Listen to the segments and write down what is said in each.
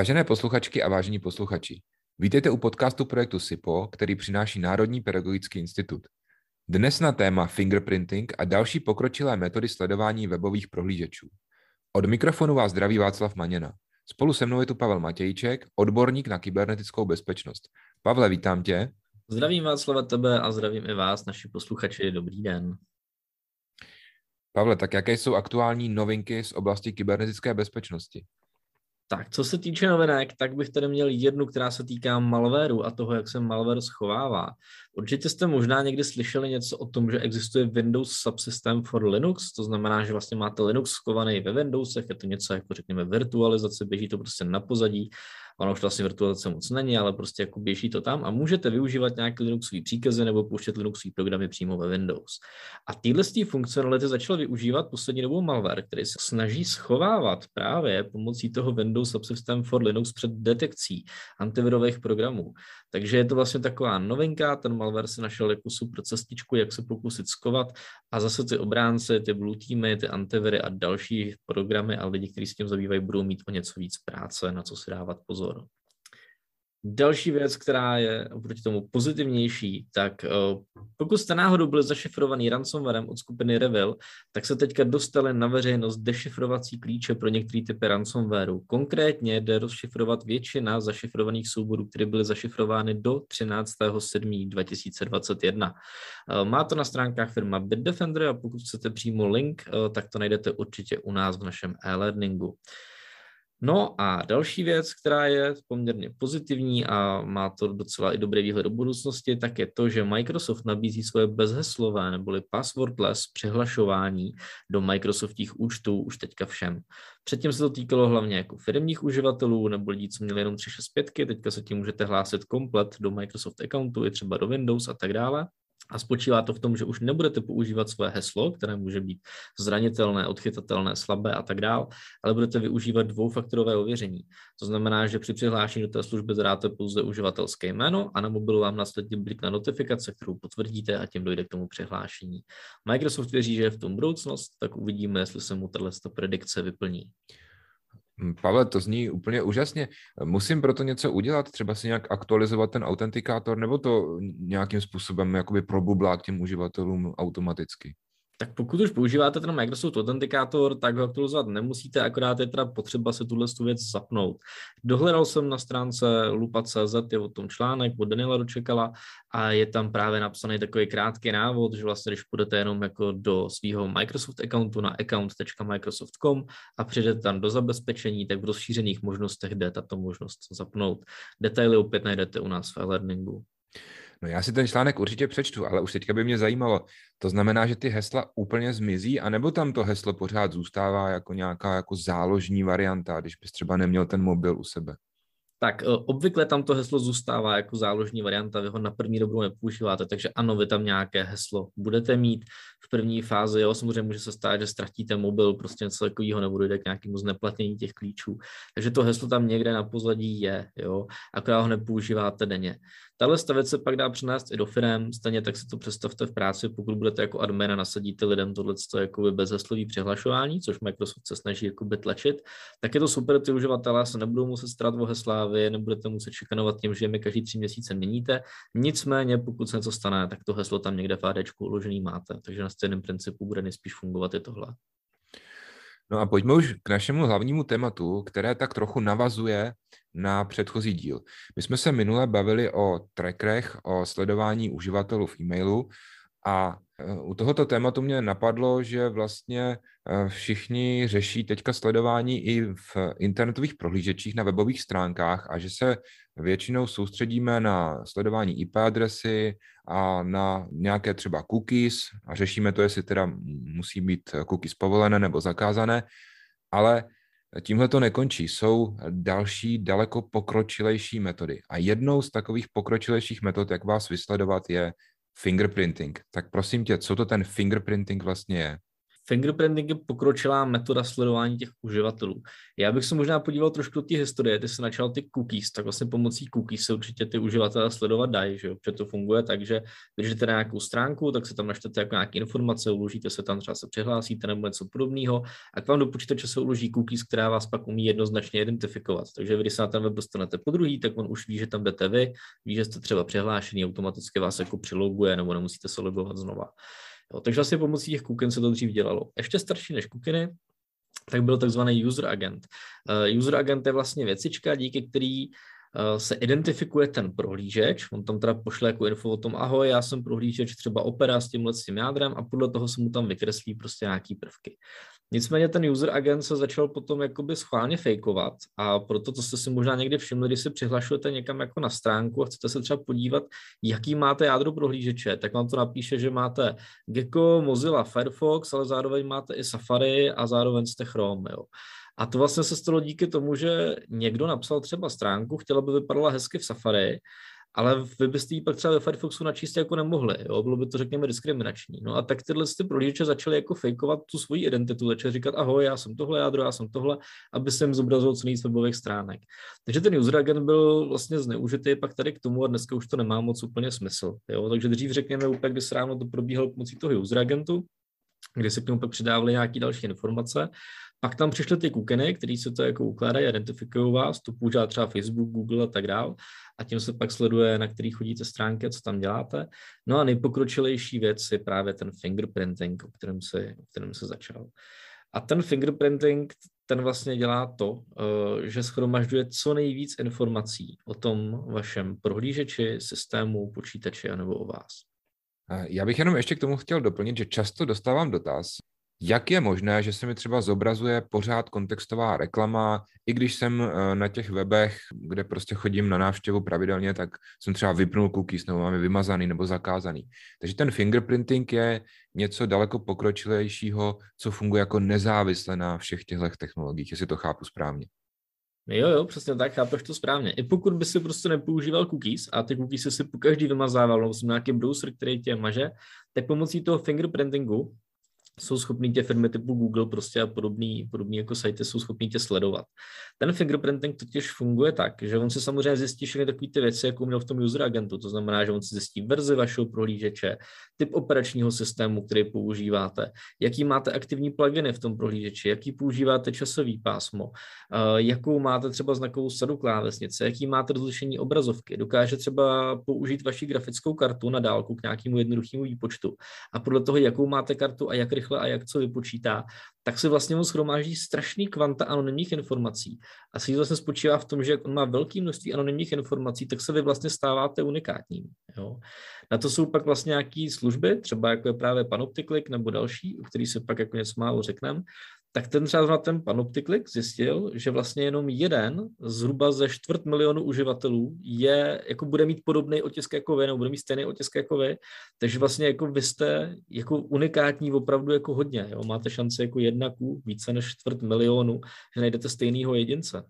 Vážené posluchačky a vážení posluchači, vítejte u podcastu projektu SIPO, který přináší Národní pedagogický institut. Dnes na téma fingerprinting a další pokročilé metody sledování webových prohlížečů. Od mikrofonu vás zdraví Václav Maněna. Spolu se mnou je tu Pavel Matějček, odborník na kybernetickou bezpečnost. Pavle, vítám tě. Zdravím Václava tebe a zdravím i vás, naši posluchači. Dobrý den. Pavle, tak jaké jsou aktuální novinky z oblasti kybernetické bezpečnosti? Tak, co se týče novinek, tak bych tady měl jednu, která se týká malwareu a toho, jak se malware schovává. Určitě jste možná někdy slyšeli něco o tom, že existuje Windows Subsystem for Linux, to znamená, že vlastně máte Linux schovaný ve Windowsech, je to něco jako řekněme virtualizace, běží to prostě na pozadí Ono už asi virtualizace moc není, ale prostě jako běží to tam a můžete využívat nějaké Linuxové příkazy nebo pouštět Linuxové programy přímo ve Windows. A tyhle z funkcionality začal využívat poslední dobou malware, který se snaží schovávat právě pomocí toho Windows Subsystem for Linux před detekcí antivirových programů. Takže je to vlastně taková novinka, ten malware si našel jako super cestičku, jak se pokusit skovat a zase ty obránci, ty blue teamy, ty antiviry a další programy a lidi, kteří s tím zabývají, budou mít o něco víc práce, na co si dávat pozor pozor. No. Další věc, která je oproti tomu pozitivnější, tak eh, pokud jste náhodou byli zašifrovaný ransomwarem od skupiny Revil, tak se teďka dostali na veřejnost dešifrovací klíče pro některé typy ransomwareu. Konkrétně jde rozšifrovat většina zašifrovaných souborů, které byly zašifrovány do 13.7.2021. Eh, má to na stránkách firma Bitdefender a pokud chcete přímo link, eh, tak to najdete určitě u nás v našem e-learningu. No a další věc, která je poměrně pozitivní a má to docela i dobrý výhled do budoucnosti, tak je to, že Microsoft nabízí svoje bezheslové neboli passwordless přihlašování do Microsoftích účtů už teďka všem. Předtím se to týkalo hlavně jako firmních uživatelů nebo lidí, co měli jenom 365, teďka se tím můžete hlásit komplet do Microsoft accountu, i třeba do Windows a tak dále. A spočívá to v tom, že už nebudete používat svoje heslo, které může být zranitelné, odchytatelné, slabé a tak dále, ale budete využívat dvoufaktorové ověření. To znamená, že při přihlášení do té služby zadáte pouze uživatelské jméno a na mobilu vám následně blikne notifikace, kterou potvrdíte a tím dojde k tomu přihlášení. Microsoft věří, že je v tom budoucnost, tak uvidíme, jestli se mu tato predikce vyplní. Hm, Pavel, to zní úplně úžasně. Musím proto něco udělat, třeba si nějak aktualizovat ten autentikátor, nebo to nějakým způsobem jakoby probublá k těm uživatelům automaticky? Tak pokud už používáte ten Microsoft Authenticator, tak ho aktualizovat nemusíte, akorát je teda potřeba se tuhle věc zapnout. Dohledal jsem na stránce lupa.cz, je o tom článek, od Daniela dočekala a je tam právě napsaný takový krátký návod, že vlastně když půjdete jenom jako do svého Microsoft accountu na account.microsoft.com a přijdete tam do zabezpečení, tak v rozšířených možnostech jde tato možnost zapnout. Detaily opět najdete u nás v e-learningu. No já si ten článek určitě přečtu, ale už teďka by mě zajímalo, to znamená, že ty hesla úplně zmizí, anebo tam to heslo pořád zůstává jako nějaká jako záložní varianta, když bys třeba neměl ten mobil u sebe? Tak e, obvykle tam to heslo zůstává jako záložní varianta, vy ho na první dobu nepoužíváte, takže ano, vy tam nějaké heslo budete mít. V první fázi, jo, samozřejmě může se stát, že ztratíte mobil, prostě něco takového, nebo dojde k nějakému zneplatnění těch klíčů. Takže to heslo tam někde na pozadí je, jo, akorát ho nepoužíváte denně. Tahle stavec se pak dá přenést i do firm, stejně tak si to představte v práci, pokud budete jako a nasadíte lidem tohle jakoby bezheslový přihlašování, což Microsoft se snaží jakoby tlačit, tak je to super, ty uživatelé se nebudou muset starat o hesla, vy nebudete muset šikanovat tím, že mi každý tři měsíce měníte, nicméně pokud se něco stane, tak to heslo tam někde v ADčku uložený máte, takže na stejném principu bude nejspíš fungovat i tohle. No a pojďme už k našemu hlavnímu tématu, které tak trochu navazuje na předchozí díl. My jsme se minule bavili o trackerech, o sledování uživatelů v e-mailu a Eh, u tohoto tématu mě napadlo, že vlastně eh, všichni řeší teďka sledování i v internetových prohlížečích na webových stránkách a že se většinou soustředíme na sledování IP adresy a na nějaké třeba cookies a řešíme to, jestli teda musí být cookies povolené nebo zakázané, ale Tímhle to nekončí. Jsou další daleko pokročilejší metody. A jednou z takových pokročilejších metod, jak vás vysledovat, je fingerprinting. Tak prosím tě, co to ten fingerprinting vlastně je? Fingerprinting je pokročilá metoda sledování těch uživatelů. Já bych se možná podíval trošku do té historie, kdy se začal ty cookies, tak vlastně pomocí cookies se určitě ty uživatelé sledovat dají, že jo? protože to funguje tak, že držíte na nějakou stránku, tak se tam naštete jako nějaké informace, uložíte se tam, třeba se přihlásíte nebo něco podobného a k vám do počítače se uloží cookies, která vás pak umí jednoznačně identifikovat. Takže vy, když se na ten web dostanete po druhý, tak on už ví, že tam jdete vy, ví, že jste třeba přihlášený, automaticky vás jako přiloguje nebo nemusíte se logovat znova. Jo, takže asi pomocí těch kukin se to dřív dělalo. Ještě starší než kukiny, tak byl takzvaný user agent. Uh, user agent je vlastně věcička, díky který uh, se identifikuje ten prohlížeč, on tam teda pošle jako info o tom, ahoj, já jsem prohlížeč třeba opera s tímhle s tím jádrem a podle toho se mu tam vykreslí prostě nějaký prvky. Nicméně ten user agent se začal potom jakoby schválně fejkovat a proto to jste si možná někdy všimli, když se přihlašujete někam jako na stránku a chcete se třeba podívat, jaký máte jádro prohlížeče, tak vám to napíše, že máte Gecko, Mozilla, Firefox, ale zároveň máte i Safari a zároveň jste Chrome. Jo. A to vlastně se stalo díky tomu, že někdo napsal třeba stránku, chtěla by vypadala hezky v Safari, ale vy byste ji pak třeba ve Firefoxu načíst jako nemohli, jo? bylo by to řekněme diskriminační. No a tak tyhle ty prohlížeče začaly jako fejkovat tu svoji identitu, začaly říkat ahoj, já jsem tohle jádro, já jsem tohle, aby se jim zobrazoval co nejvíc webových stránek. Takže ten user agent byl vlastně zneužitý pak tady k tomu a dneska už to nemá moc úplně smysl. Jo? Takže dřív řekněme úplně, když ráno to probíhalo pomocí toho user agentu, kdy se k tomu pak přidávaly nějaké další informace. Pak tam přišly ty kukeny, který se to jako ukládají, identifikují vás, to používá třeba Facebook, Google a tak dál. A tím se pak sleduje, na který chodíte stránky co tam děláte. No a nejpokročilejší věc je právě ten fingerprinting, o kterém se, o kterém se začal. A ten fingerprinting, ten vlastně dělá to, eh, že schromažďuje co nejvíc informací o tom vašem prohlížeči, systému, počítači nebo o vás. Eh, já bych jenom ještě k tomu chtěl doplnit, že často dostávám dotaz, jak je možné, že se mi třeba zobrazuje pořád kontextová reklama, i když jsem eh, na těch webech, kde prostě chodím na návštěvu pravidelně, tak jsem třeba vypnul cookies, nebo mám je vymazaný nebo zakázaný. Takže ten fingerprinting je něco daleko pokročilejšího, co funguje jako nezávisle na všech těchto technologiích, jestli to chápu správně. Jo, jo, přesně tak, chápeš to správně. I pokud by si prostě nepoužíval cookies a ty cookies si po každý vymazával, nebo jsem nějaký browser, který tě maže, tak pomocí toho fingerprintingu jsou schopný tě firmy typu Google prostě a podobný, podobný jako sajty jsou schopný tě sledovat. Ten fingerprinting totiž funguje tak, že on si samozřejmě zjistí všechny takové ty věci, jako měl v tom user agentu, to znamená, že on si zjistí verzi vašeho prohlížeče, typ operačního systému, který používáte, jaký máte aktivní pluginy v tom prohlížeči, jaký používáte časový pásmo, eh, jakou máte třeba znakovou sadu klávesnice, jaký máte rozlišení obrazovky, dokáže třeba použít vaši grafickou kartu na dálku k nějakému jednoduchému výpočtu a podle toho, jakou máte kartu a jak rychle a jak co vypočítá, tak se vlastně mu schromáží strašný kvanta anonymních informací. A síla vlastně spočívá v tom, že jak on má velké množství anonymních informací, tak se vy vlastně stáváte unikátním. Jo? Na to jsou pak vlastně nějaké služby, třeba jako je právě Panopticlick nebo další, o který se pak jako něco málo řekneme, tak ten třeba na ten panoptiklik zjistil, že vlastně jenom jeden zhruba ze čtvrt milionu uživatelů je, jako bude mít podobný otisk jako vy, nebo bude mít stejný otisk jako vy, takže vlastně jako vy jste jako unikátní opravdu jako hodně, jo? máte šanci jako jednaků více než čtvrt milionu, že najdete stejného jedince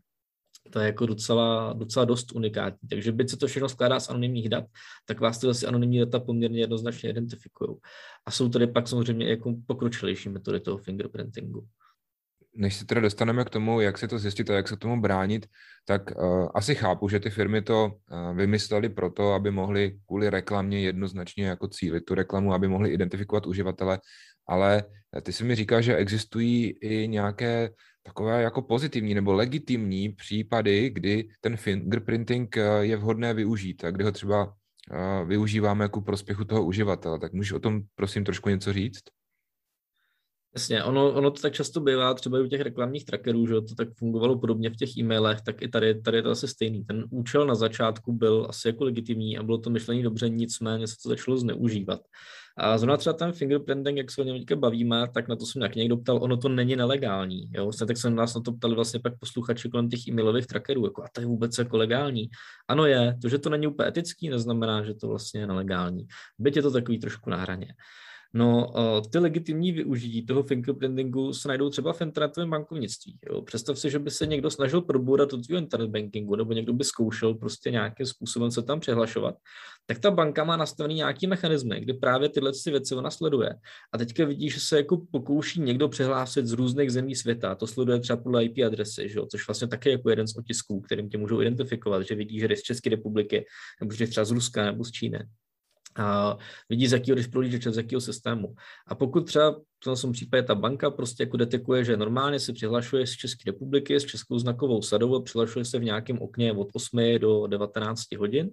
to je jako docela, docela dost unikátní. Takže byť se to všechno skládá z anonymních dat, tak vás ty zase anonymní data poměrně jednoznačně identifikují. A jsou tady pak samozřejmě jako pokročilejší metody toho fingerprintingu než se teda dostaneme k tomu, jak se to zjistit a jak se tomu bránit, tak uh, asi chápu, že ty firmy to uh, eh, vymysleli proto, aby mohly kvůli reklamě jednoznačně jako cílit tu reklamu, aby mohly identifikovat uživatele, ale ty si mi říká, že existují i nějaké takové jako pozitivní nebo legitimní případy, kdy ten fingerprinting eh, je vhodné využít a kdy ho třeba využíváme ku prospěchu toho uživatele. Tak můžeš o tom prosím trošku něco říct? Jasně, ono, ono to tak často bývá, třeba i u těch reklamních trackerů, že to tak fungovalo podobně v těch e-mailech, tak i tady, tady je to asi stejný. Ten účel na začátku byl asi jako legitimní a bylo to myšlení dobře, nicméně se to začalo zneužívat. A zrovna třeba ten fingerprinting, jak se o něm teďka bavíme, tak na to jsem jak někdo ptal, ono to není nelegální. Jo? Vlastně tak jsem nás na to ptali vlastně pak posluchači kolem těch e-mailových trackerů, jako a to je vůbec jako legální. Ano je, to, že to není úplně etický, neznamená, že to vlastně je nelegální. Byť je to takový trošku na hraně. No, ty legitimní využití toho fingerprintingu se najdou třeba v internetovém bankovnictví. Jo. Představ si, že by se někdo snažil probourat do tvého internet bankingu, nebo někdo by zkoušel prostě nějakým způsobem se tam přihlašovat, tak ta banka má nastavený nějaký mechanismy, kde právě tyhle ty věci ona sleduje. A teďka vidí, že se jako pokouší někdo přihlásit z různých zemí světa. To sleduje třeba podle IP adresy, že jo, což vlastně také jako jeden z otisků, kterým tě můžou identifikovat, že vidí, že jsi z České republiky, nebo že třeba z Ruska nebo z Číny a vidí, z jakého, když prohlížíte, z jakého systému. A pokud třeba v tom případě ta banka prostě jako detekuje, že normálně se přihlašuje z České republiky s českou znakovou sadou a přihlašuje se v nějakém okně od 8 do 19 hodin,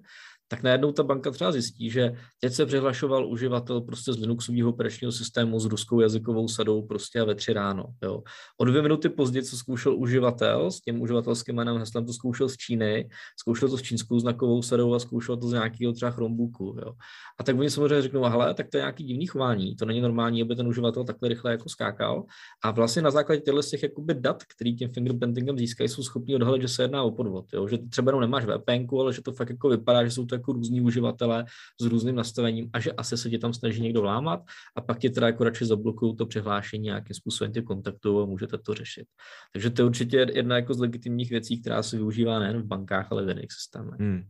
tak najednou ta banka třeba zjistí, že teď se přihlašoval uživatel prostě z Linuxového operačního systému s ruskou jazykovou sadou prostě ve tři ráno. Jo. O dvě minuty později, co zkoušel uživatel, s tím uživatelským jménem heslem to zkoušel z Číny, zkoušel to s čínskou znakovou sadou a zkoušel to z nějakého třeba Chromebooku. Jo. A tak oni samozřejmě řeknou, hele, tak to je nějaký divný chování, to není normální, aby ten uživatel takhle rychle jako skákal. A vlastně na základě těchto těch jakoby dat, který tím fingerprintingem získají, jsou schopni odhalit, že se jedná o podvod. Jo. Že třeba nemáš VPN, ale že to fakt jako vypadá, že jsou to jako různí uživatelé s různým nastavením a že asi se ti tam snaží někdo vlámat a pak ti teda jako radši zablokují to přihlášení nějakým způsobem tě kontaktu a můžete to řešit. Takže to je určitě jedna jako z legitimních věcí, která se využívá nejen v bankách, ale v jiných systémech. Hmm.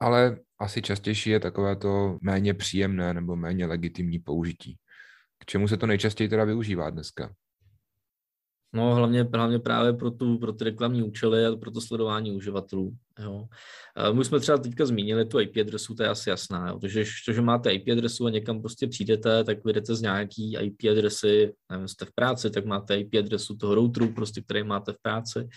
Ale asi častější je takové to méně příjemné nebo méně legitimní použití. K čemu se to nejčastěji teda využívá dneska? No hlavně, hlavně právě pro, tu, pro ty reklamní účely a pro to sledování uživatelů. Jo. Eh, my jsme třeba teďka zmínili tu IP adresu, to je asi jasná. Jo. Takže to, že máte IP adresu a někam prostě přijdete, tak vyjdete z nějaký IP adresy, nevím, jste v práci, tak máte IP adresu toho routeru, prostě, který máte v práci,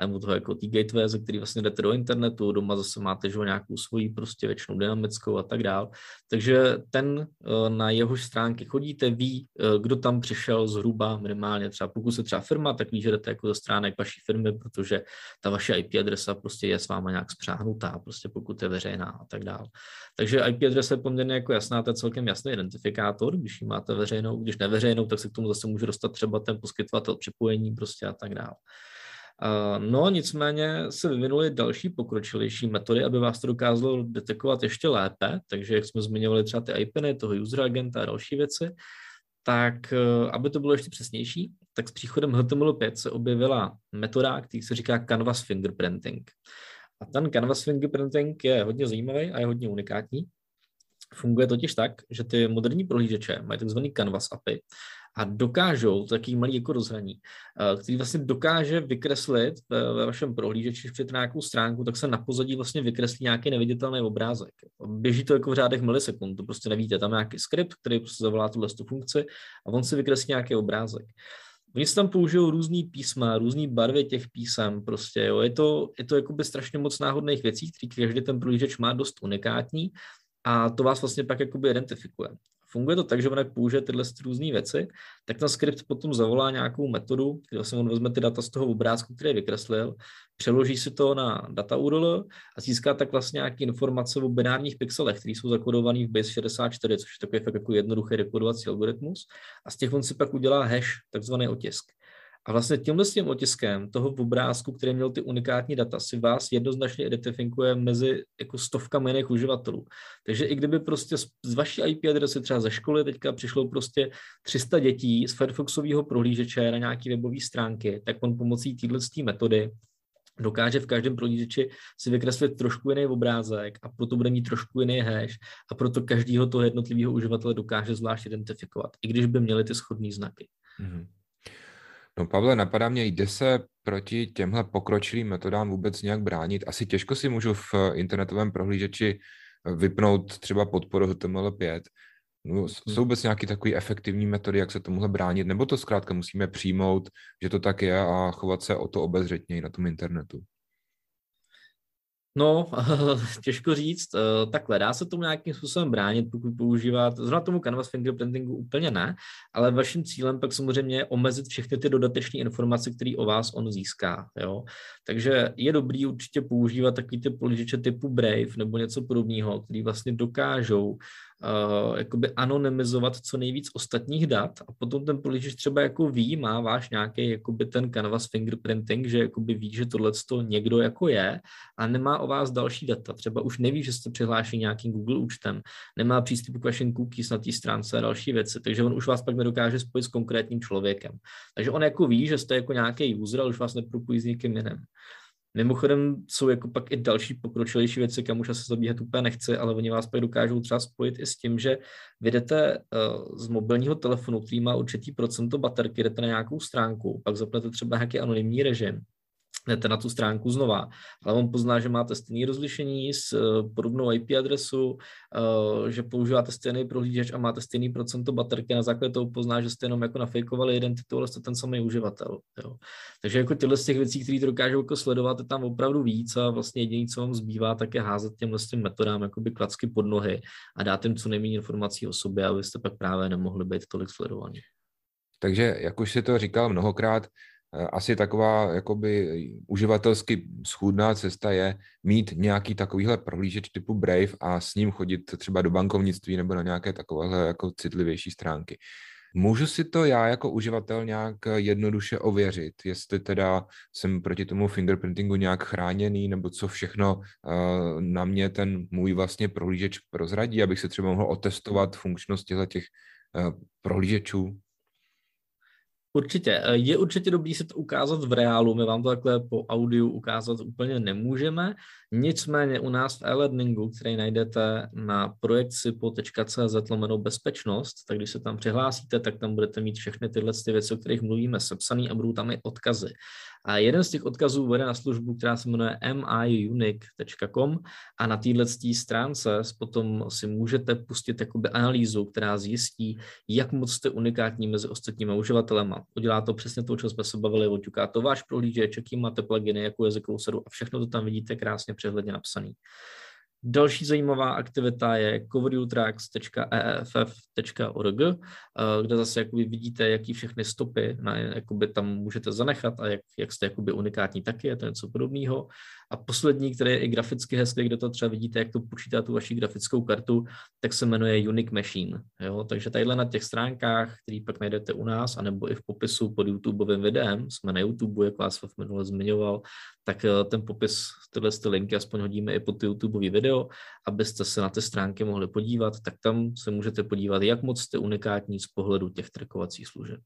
nebo toho jako tý gateway, ze který vlastně jdete do internetu, doma zase máte že, nějakou svoji prostě většinou dynamickou a tak dál. Takže ten eh, na jeho stránky chodíte, ví, eh, kdo tam přišel zhruba minimálně třeba pokud se třeba firma, tak ví, že jdete jako ze stránek vaší firmy, protože ta vaše IP adresa prostě je s vámi váma nějak spřáhnutá, prostě pokud je veřejná a tak dále. Takže IP adresa je poměrně jako jasná, to je celkem jasný identifikátor, když ji máte veřejnou, když neveřejnou, tak se k tomu zase může dostat třeba ten poskytovatel připojení prostě a tak dále. No, nicméně se vyvinuly další pokročilejší metody, aby vás to dokázalo detekovat ještě lépe, takže jak jsme zmiňovali třeba ty IPny, toho user agenta a další věci, tak e, aby to bylo ještě přesnější, tak s příchodem HTML5 se objevila metoda, která se říká Canvas Fingerprinting. A ten canvas fingerprinting je hodně zajímavý a je hodně unikátní. Funguje totiž tak, že ty moderní prohlížeče mají tzv. canvas API a dokážou takový malý jako rozhraní, eh, který vlastně dokáže vykreslit ve, vašem prohlížeči, když přijete nějakou stránku, tak se na pozadí vlastně vykreslí nějaký neviditelný obrázek. Běží to jako v řádech milisekund, to prostě nevíte, tam je nějaký skript, který prostě zavolá tuhle funkci a on si vykreslí nějaký obrázek. Oni se tam použijou různý písma, různý barvy těch písem prostě, jo. Je to, je to jakoby strašně moc náhodných věcí, které každý ten prohlížeč má dost unikátní a to vás vlastně pak jakoby identifikuje funguje to tak, že on použije tyhle různé věci, tak ten skript potom zavolá nějakou metodu, kde vlastně on vezme ty data z toho obrázku, který vykreslil, přeloží si to na data URL a získá tak vlastně nějaké informace o binárních pixelech, které jsou zakodované v base 64, což je takový fakt jako jednoduchý rekodovací algoritmus. A z těch on si pak udělá hash, takzvaný otisk. A vlastně tímhle s tím otiskem toho v obrázku, který měl ty unikátní data, si vás jednoznačně identifikuje mezi jako stovkami jiných uživatelů. Takže i kdyby prostě z vaší IP adresy třeba ze školy teďka přišlo prostě 300 dětí z Firefoxového prohlížeče na nějaké webové stránky, tak on pomocí této metody dokáže v každém prohlížeči si vykreslit trošku jiný obrázek a proto bude mít trošku jiný hash a proto každého toho jednotlivého uživatele dokáže zvlášť identifikovat, i když by měli ty schodní znaky. Mm-hmm. No Pavle, napadá mě, jde se proti těmhle pokročilým metodám vůbec nějak bránit? Asi těžko si můžu v eh, internetovém prohlížeči eh, vypnout třeba podporu HTML5. No, hmm. jsou vůbec nějaké takové efektivní metody, jak se tomuhle bránit? Nebo to zkrátka musíme přijmout, že to tak je a chovat se o to obezřetněji na tom internetu? No, těžko říct. Eh, takhle, dá se tomu nějakým způsobem bránit, pokud používat zrovna tomu canvas fingerprintingu úplně ne, ale vaším cílem pak samozřejmě je omezit všechny ty dodateční informace, které o vás on získá. Jo? Takže je dobrý určitě používat takový ty polížiče typu Brave nebo něco podobného, který vlastně dokážou Uh, jakoby anonymizovat co nejvíc ostatních dat a potom ten políčič třeba jako ví, má váš nějaký jakoby ten canvas fingerprinting, že jakoby ví, že tohle to někdo jako je a nemá o vás další data, třeba už neví, že jste přihlášeni nějakým Google účtem, nemá přístup k vašim cookies na té stránce a další věci, takže on už vás pak nedokáže spojit s konkrétním člověkem. Takže on jako ví, že jste jako nějaký user, ale už vás nepropojí s někým jiným. Mimochodem jsou jako pak i další pokročilejší věci, kam už se zabíhat úplně nechci, ale oni vás pak dokážou třeba spojit i s tím, že vydete eh, z mobilního telefonu, který má určitý procento baterky, jdete na nějakou stránku, pak zapnete třeba nějaký anonymní režim jdete na tu stránku znova, ale on pozná, že máte stejné rozlišení s eh, podobnou IP adresu, eh, že používáte stejný prohlížeč a máte stejný procento baterky, na základě toho pozná, že jste jenom jako nafejkovali jeden titul, ale jste ten samý uživatel. Jo. Takže jako tyhle z těch věcí, které to dokážou jako sledovat, je tam opravdu víc a vlastně jediné, co vám zbývá, tak je házet těmhle těm metodám jakoby klacky pod nohy a dát jim co nejméně informací o sobě, abyste pak právě nemohli být tolik sledovaní. Takže, jak už si to říkal mnohokrát, Eh, asi taková jakoby uživatelsky schůdná cesta je mít nějaký takovýhle prohlížeč typu Brave a s ním chodit třeba do bankovnictví nebo na nějaké takovéhle jako citlivější stránky. Můžu si to já jako uživatel nějak jednoduše ověřit, jestli teda jsem proti tomu fingerprintingu nějak chráněný, nebo co všechno eh, na mě ten můj vlastně prohlížeč prozradí, abych se třeba mohl otestovat funkčnost těchto těch eh, prohlížečů? Určitě. Eh, je určitě dobrý se to ukázat v reálu. My vám to takhle po audiu ukázat úplně nemůžeme. Nicméně u nás v e-learningu, který najdete na projekci.cz lomeno bezpečnost, tak když se tam přihlásíte, tak tam budete mít všechny tyhle ty věci, o kterých mluvíme, sepsaný a budou tam i odkazy. A jeden z těch odkazů vede na službu, která se jmenuje miunic.com a na této stránce potom si můžete pustit jakoby analýzu, která zjistí, jak moc jste unikátní mezi ostatními uživatelema. Udělá to přesně to, co jsme se bavili, oťuká to váš prohlížeč, jaký máte pluginy, jakou jazykovou sadu a všechno to tam vidíte krásně přehledně napsané. Další zajímavá aktivita je coverutracks.eff.org, e eh, kde zase jakoby vidíte, jaký všechny stopy na, jakoby tam můžete zanechat a jak, jak jste jakoby unikátní taky, je to něco podobného. A poslední, který je i graficky hezký, kde to třeba vidíte, jak to počítá tu vaši grafickou kartu, tak se jmenuje Unique Machine. Jo? Takže tadyhle na těch stránkách, který pak najdete u nás, anebo i v popisu pod YouTubeovým videem, jsme na YouTube, jak vás v minule zmiňoval, tak eh, ten popis, tyhle ty linky aspoň hodíme i pod YouTubeový video, abyste se na ty stránky mohli podívat, tak tam se můžete podívat, jak moc jste unikátní z pohledu těch trkovacích služeb.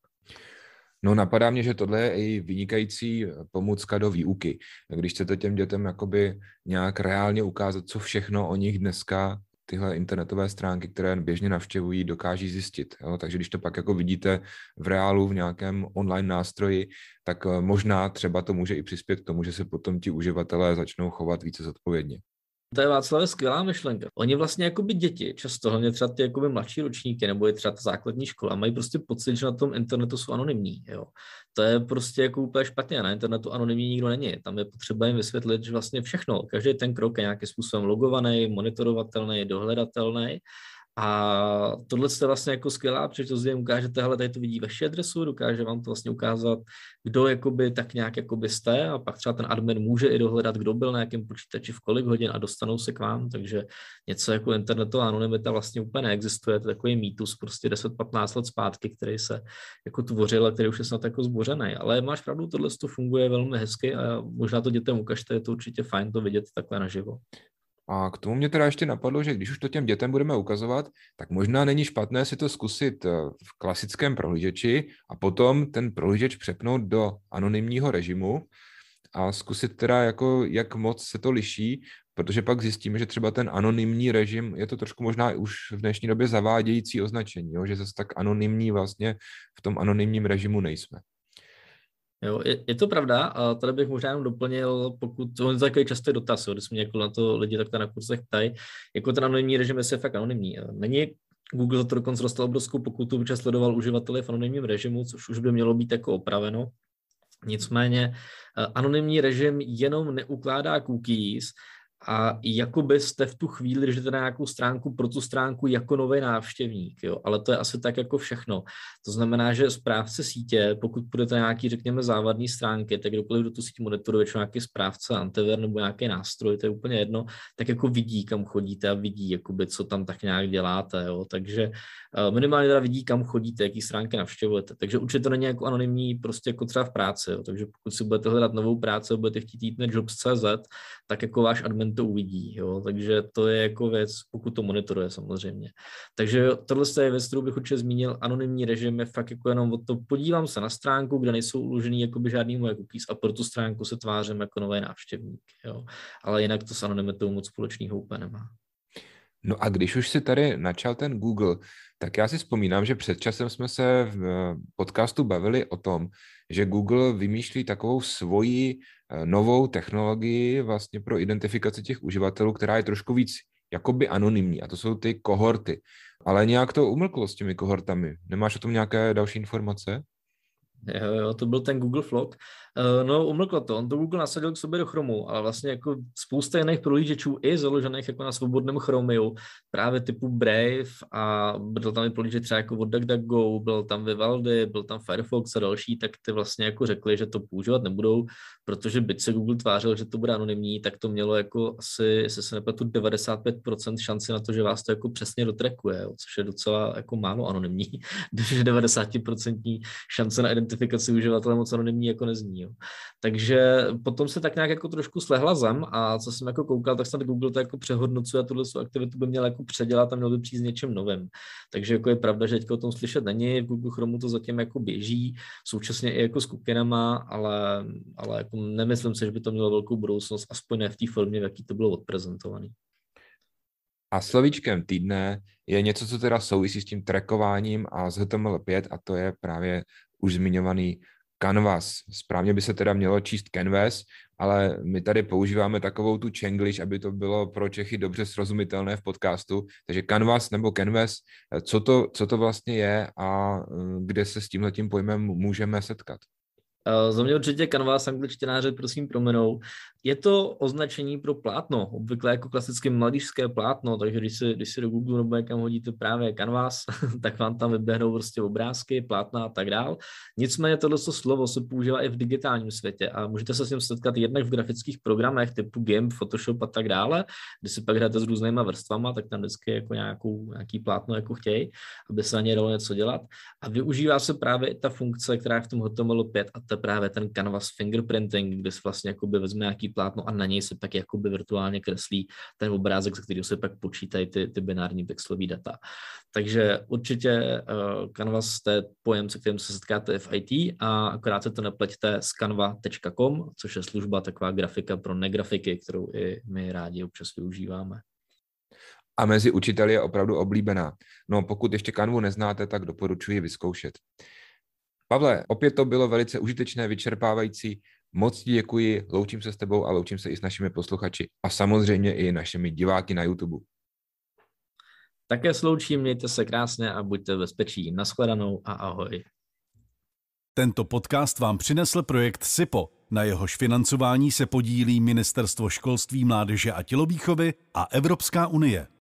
No napadá mě, že tohle je i vynikající eh, pomůcka do výuky. Když chcete těm dětem jakoby nějak reálně ukázat, co všechno o nich dneska tyhle internetové stránky, které běžně navštěvují, dokáží zjistit. Jo? Takže když to pak jako vidíte v reálu, v nějakém online nástroji, tak eh, možná třeba to může i přispět k tomu, že se potom ti uživatelé začnou chovat více zodpovědně. To je Václav skvělá myšlenka. Oni vlastně jako by děti, často hlavně třeba ty jakoby mladší ročníky nebo je třeba ta základní škola, mají prostě pocit, že na tom internetu jsou anonymní. Jo. To je prostě jako úplně špatně. Na internetu anonymní nikdo není. Tam je potřeba jim vysvětlit, že vlastně všechno, každý ten krok je nějakým způsobem logovaný, monitorovatelný, dohledatelný a tohle je vlastně jako skvělá protože to ukážete, hele, tady to vidí vaši adresu, dokáže vám to vlastně ukázat, kdo jakoby tak nějak jakoby jste a pak třeba ten admin může i dohledat, kdo byl na jakém počítači v kolik hodin a dostanou se k vám, takže něco jako internetová anonymita vlastně úplně neexistuje, to je takový mýtus prostě 10-15 let zpátky, který se jako tvořil a který už je snad jako zbořený, ale máš pravdu, tohle to funguje velmi hezky a možná to dětem ukažte, je to určitě fajn to vidět takhle naživo. A k tomu mě teda ještě napadlo, že když už to těm dětem budeme ukazovat, tak možná není špatné si to zkusit eh, v klasickém prohlížeči a potom ten prohlížeč přepnout do anonymního režimu a zkusit teda, jako, jak moc se to liší, protože pak zjistíme, že třeba ten anonymní režim je to trošku možná už v dnešní době zavádějící označení, jo? že zase tak anonymní vlastně v tom anonymním režimu nejsme. Jo, je, je, to pravda a tady bych možná jenom doplnil, pokud, to je takový častý dotaz, jo, když mě jako na to lidi takto na kurzech ptají, jako ten anonymní režim, je fakt anonymní. E, Není Google za to dokonce dostal obrovskou pokutu, protože sledoval uživatele v anonymním režimu, což už by mělo být jako opraveno. Nicméně e, anonymní režim jenom neukládá cookies, a jakoby byste v tu chvíli že na nějakou stránku pro tu stránku jako nový návštěvník, jo? ale to je asi tak jako všechno. To znamená, že správce sítě, pokud budete nějaký, řekněme, závadní stránky, tak kdokoliv do tu sítě monitoruje, či nějaký správce antever nebo nějaký nástroj, to je úplně jedno, tak jako vidí, kam chodíte a vidí, jakoby, co tam tak nějak děláte. Jo? Takže eh, minimálně teda vidí, kam chodíte, jaký stránky navštěvujete. Takže určitě to není jako anonymní, prostě jako třeba v práci. Jo? Takže pokud si budete hledat novou práci, budete chtít jít na jobs.cz, tak jako váš admin to uvidí, jo? takže to je jako věc, pokud to monitoruje samozřejmě. Takže tohle je věc, kterou bych určitě zmínil, anonymní režim je fakt jako jenom o to, podívám se na stránku, kde nejsou uložený jakoby žádný moje cookies a pro tu stránku se tvářím jako nový návštěvník, jo? ale jinak to s anonymitou moc společného úplně nemá. No a když už si tady načal ten Google, tak já si vzpomínám, že před časem jsme se v eh, podcastu bavili o tom, že Google vymýšlí takovou svoji eh, novou technologii vlastně pro identifikaci těch uživatelů, která je trošku víc jakoby anonymní a to jsou ty kohorty. Ale nějak to umlklo s těmi kohortami. Nemáš o tom nějaké další informace? Jo, jo, to byl ten Google Flock. Eh, no, umlklo to. On to Google nasadil k sobě do Chromu, ale vlastně jako spousta jiných prohlížečů i založených jako na svobodném Chromiu, právě typu Brave a byl tam i prohlížeč třeba jako od DuckDuckGo, byl tam Vivaldi, byl tam Firefox a další, tak ty vlastně jako řekli, že to používat nebudou, protože byť se Google tvářil, že to bude anonymní, tak to mělo jako asi, jestli se nepletu, 95% šanci na to, že vás to jako přesně dotrekuje, což je docela jako málo anonymní, protože 90% šance na identifikaci uživatele moc anonymní jako nezní. Jo. Takže potom se tak nějak jako trošku slehla zem a co jsem jako koukal, tak snad Google to jako přehodnocuje a tuhle aktivitu by měl jako předělat a měl by přijít s něčem novým. Takže jako je pravda, že teďka o tom slyšet není, v Google Chromu to zatím jako běží, současně i jako s kukinama, ale, ale jako nemyslím si, že by to mělo velkou budoucnost, aspoň ne v té formě, v jaký to bylo odprezentované. A slovíčkem týdne je něco, co teda souvisí s tím trackováním a z HTML5 a to je právě už zmiňovaný Canvas. Správně by se teda mělo číst Canvas, ale my tady používáme takovou tu Čenglish, aby to bylo pro Čechy dobře srozumitelné v podcastu. Takže Canvas nebo Canvas, eh, co to, co to vlastně je a eh, kde se s tímhletím pojmem můžeme setkat? Eh, za mě určitě Canvas angličtináře prosím promenou je to označení pro plátno, obvykle jako klasické mladížské plátno, takže když si, když si do Google nebo někam hodíte právě Canvas, tak vám tam vyběhnou prostě obrázky, plátna a tak dál. Nicméně tohle slovo se používá i v digitálním světě a můžete se s ním setkat jednak v grafických programech typu GIMP, Photoshop a tak dále, kdy si pak hrajete s různýma vrstvama, tak tam vždycky jako nějakou, nějaký plátno jako chtějí, aby se na ně dalo něco dělat. A využívá se právě i ta funkce, která je v tom HTML5 a to je právě ten Canvas fingerprinting, kde si vlastně by vezme nějaký plátno a na něj se pak jakoby virtuálně kreslí ten obrázek, ze kterého se pak počítají ty, ty binární pixelové data. Takže určitě uh, Canvas to je pojem, se kterým se setkáte v IT a akorát se to nepleťte s canva.com, což je služba taková grafika pro negrafiky, kterou i my rádi občas využíváme a mezi učiteli je opravdu oblíbená. No pokud ještě kanvu neznáte, tak doporučuji vyzkoušet. Pavle, opět to bylo velice užitečné, vyčerpávající Moc ti děkuji, loučím se s tebou a loučím se i s našimi posluchači a samozřejmě i našimi diváky na YouTube. Také sloučím, mějte se krásně a buďte bezpečí. Naschledanou a ahoj. Tento podcast vám přinesl projekt SIPO. Na jehož financování se podílí Ministerstvo školství, mládeže a tělovýchovy a Evropská unie.